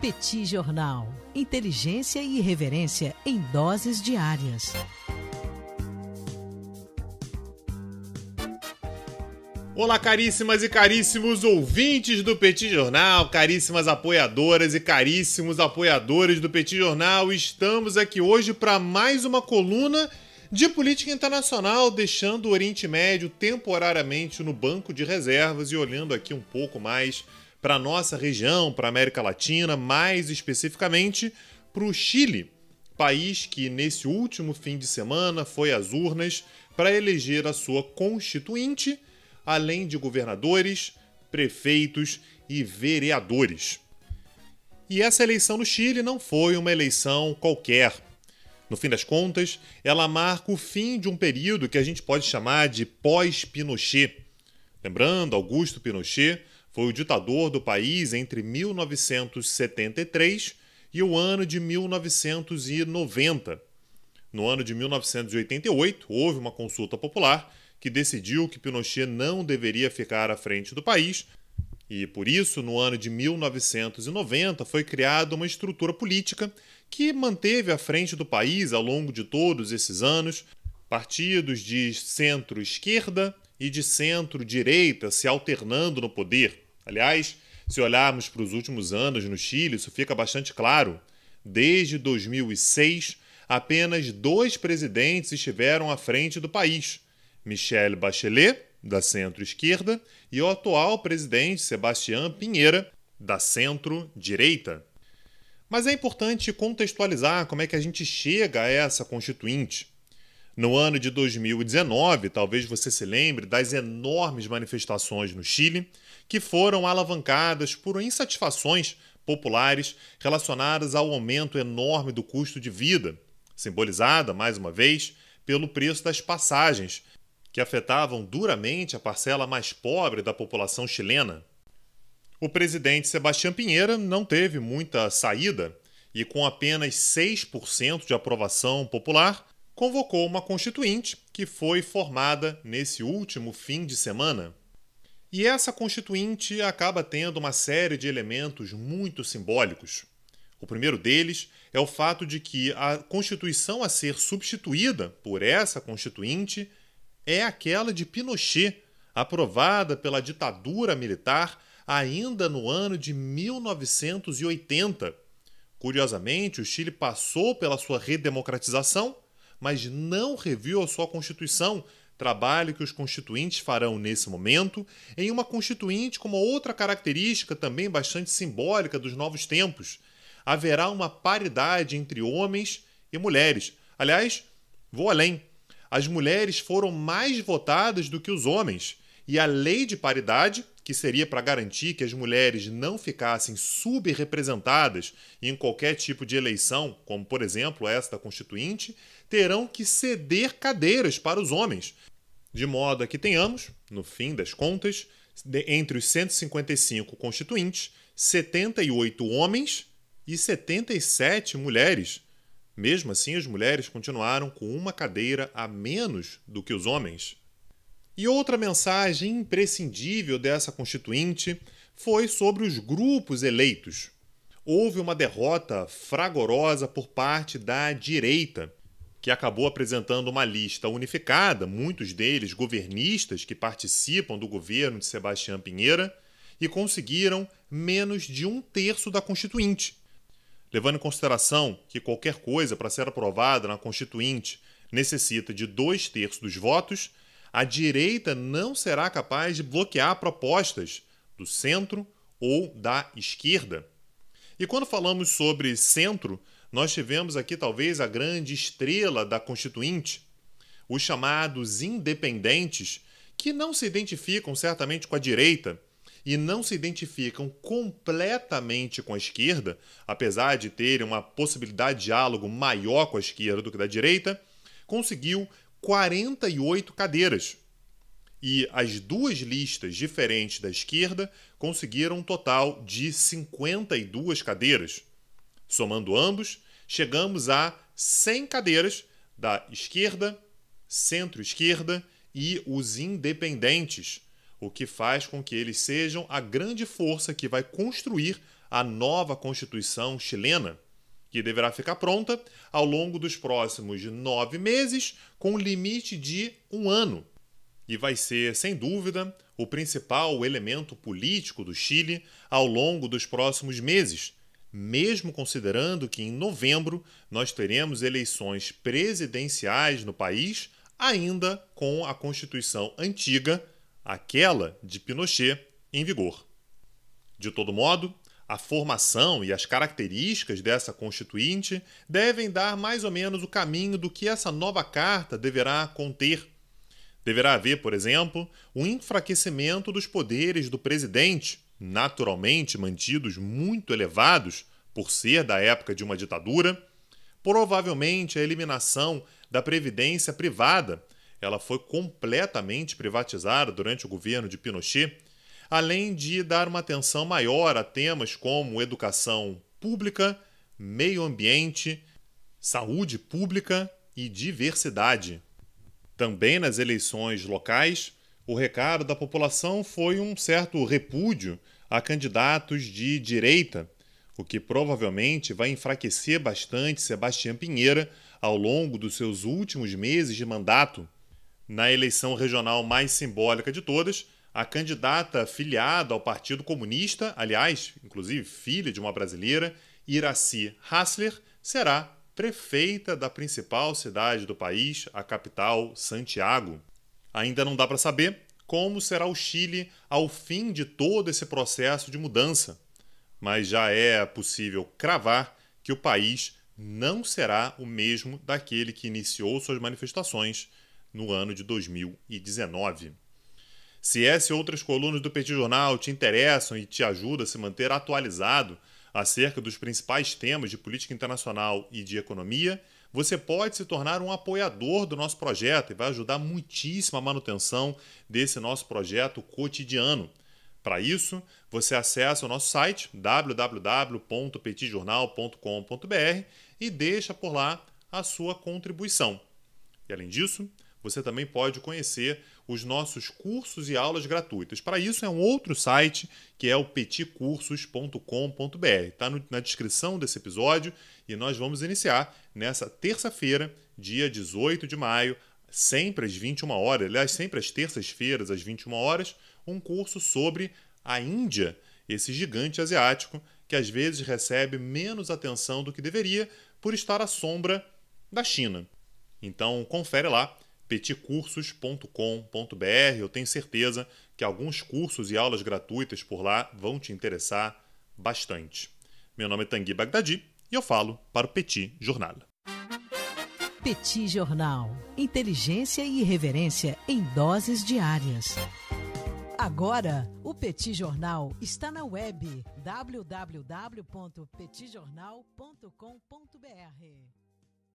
Petit Jornal. Inteligência e irreverência em doses diárias. Olá, caríssimas e caríssimos ouvintes do Petit Jornal, caríssimas apoiadoras e caríssimos apoiadores do Petit Jornal. Estamos aqui hoje para mais uma coluna de política internacional, deixando o Oriente Médio temporariamente no banco de reservas e olhando aqui um pouco mais para a nossa região, para a América Latina, mais especificamente para o Chile, país que nesse último fim de semana foi às urnas para eleger a sua constituinte, além de governadores, prefeitos e vereadores. E essa eleição no Chile não foi uma eleição qualquer. No fim das contas, ela marca o fim de um período que a gente pode chamar de pós-Pinochet. Lembrando, Augusto Pinochet foi o ditador do país entre 1973 e o ano de 1990. No ano de 1988, houve uma consulta popular que decidiu que Pinochet não deveria ficar à frente do país, e por isso, no ano de 1990, foi criada uma estrutura política que manteve à frente do país ao longo de todos esses anos partidos de centro-esquerda, e de centro-direita se alternando no poder. Aliás, se olharmos para os últimos anos no Chile, isso fica bastante claro. Desde 2006, apenas dois presidentes estiveram à frente do país: Michel Bachelet, da centro-esquerda, e o atual presidente Sebastián Pinheira, da centro-direita. Mas é importante contextualizar como é que a gente chega a essa constituinte. No ano de 2019, talvez você se lembre das enormes manifestações no Chile, que foram alavancadas por insatisfações populares relacionadas ao aumento enorme do custo de vida, simbolizada, mais uma vez, pelo preço das passagens, que afetavam duramente a parcela mais pobre da população chilena. O presidente Sebastião Pinheira não teve muita saída e, com apenas 6% de aprovação popular, convocou uma constituinte que foi formada nesse último fim de semana. E essa constituinte acaba tendo uma série de elementos muito simbólicos. O primeiro deles é o fato de que a Constituição a ser substituída por essa Constituinte é aquela de Pinochet, aprovada pela ditadura militar ainda no ano de 1980. Curiosamente, o Chile passou pela sua redemocratização mas não reviu a sua Constituição, trabalho que os constituintes farão nesse momento, em uma Constituinte com uma outra característica também bastante simbólica dos novos tempos. Haverá uma paridade entre homens e mulheres. Aliás, vou além. As mulheres foram mais votadas do que os homens, e a lei de paridade que seria para garantir que as mulheres não ficassem subrepresentadas em qualquer tipo de eleição, como por exemplo esta constituinte, terão que ceder cadeiras para os homens, de modo a que tenhamos, no fim das contas, entre os 155 constituintes, 78 homens e 77 mulheres. Mesmo assim, as mulheres continuaram com uma cadeira a menos do que os homens. E outra mensagem imprescindível dessa Constituinte foi sobre os grupos eleitos. Houve uma derrota fragorosa por parte da direita, que acabou apresentando uma lista unificada, muitos deles governistas que participam do governo de Sebastião Pinheira, e conseguiram menos de um terço da Constituinte. Levando em consideração que qualquer coisa para ser aprovada na Constituinte necessita de dois terços dos votos, a direita não será capaz de bloquear propostas do centro ou da esquerda. E quando falamos sobre centro, nós tivemos aqui talvez a grande estrela da Constituinte, os chamados independentes, que não se identificam certamente com a direita e não se identificam completamente com a esquerda, apesar de terem uma possibilidade de diálogo maior com a esquerda do que da direita, conseguiu 48 cadeiras. E as duas listas diferentes da esquerda conseguiram um total de 52 cadeiras. Somando ambos, chegamos a 100 cadeiras da esquerda, centro-esquerda e os independentes, o que faz com que eles sejam a grande força que vai construir a nova Constituição chilena que deverá ficar pronta ao longo dos próximos nove meses, com limite de um ano. E vai ser, sem dúvida, o principal elemento político do Chile ao longo dos próximos meses, mesmo considerando que em novembro nós teremos eleições presidenciais no país, ainda com a Constituição antiga, aquela de Pinochet, em vigor. De todo modo, a formação e as características dessa constituinte devem dar mais ou menos o caminho do que essa nova carta deverá conter. Deverá haver, por exemplo, um enfraquecimento dos poderes do presidente, naturalmente mantidos muito elevados por ser da época de uma ditadura, provavelmente a eliminação da previdência privada. Ela foi completamente privatizada durante o governo de Pinochet além de dar uma atenção maior a temas como educação pública, meio ambiente, saúde pública e diversidade. Também nas eleições locais, o recado da população foi um certo repúdio a candidatos de direita, o que provavelmente vai enfraquecer bastante Sebastião Pinheira ao longo dos seus últimos meses de mandato. Na eleição regional mais simbólica de todas, a candidata filiada ao Partido Comunista, aliás, inclusive filha de uma brasileira, Iraci Hassler, será prefeita da principal cidade do país, a capital, Santiago. Ainda não dá para saber como será o Chile ao fim de todo esse processo de mudança, mas já é possível cravar que o país não será o mesmo daquele que iniciou suas manifestações no ano de 2019. Se essa e outras colunas do Petit Jornal te interessam e te ajudam a se manter atualizado acerca dos principais temas de política internacional e de economia, você pode se tornar um apoiador do nosso projeto e vai ajudar muitíssimo a manutenção desse nosso projeto cotidiano. Para isso, você acessa o nosso site www.petitjornal.com.br e deixa por lá a sua contribuição. E além disso, você também pode conhecer os nossos cursos e aulas gratuitas. Para isso, é um outro site que é o peticursos.com.br. Está na descrição desse episódio e nós vamos iniciar nessa terça-feira, dia 18 de maio, sempre às 21 horas, aliás, sempre às terças-feiras, às 21 horas, um curso sobre a Índia, esse gigante asiático que às vezes recebe menos atenção do que deveria por estar à sombra da China. Então, confere lá petitcursos.com.br. Eu tenho certeza que alguns cursos e aulas gratuitas por lá vão te interessar bastante. Meu nome é Tanguy Bagdadi e eu falo para o Petit Jornal. Petit Jornal. Inteligência e irreverência em doses diárias. Agora, o Petit Jornal está na web www.petitjornal.com.br.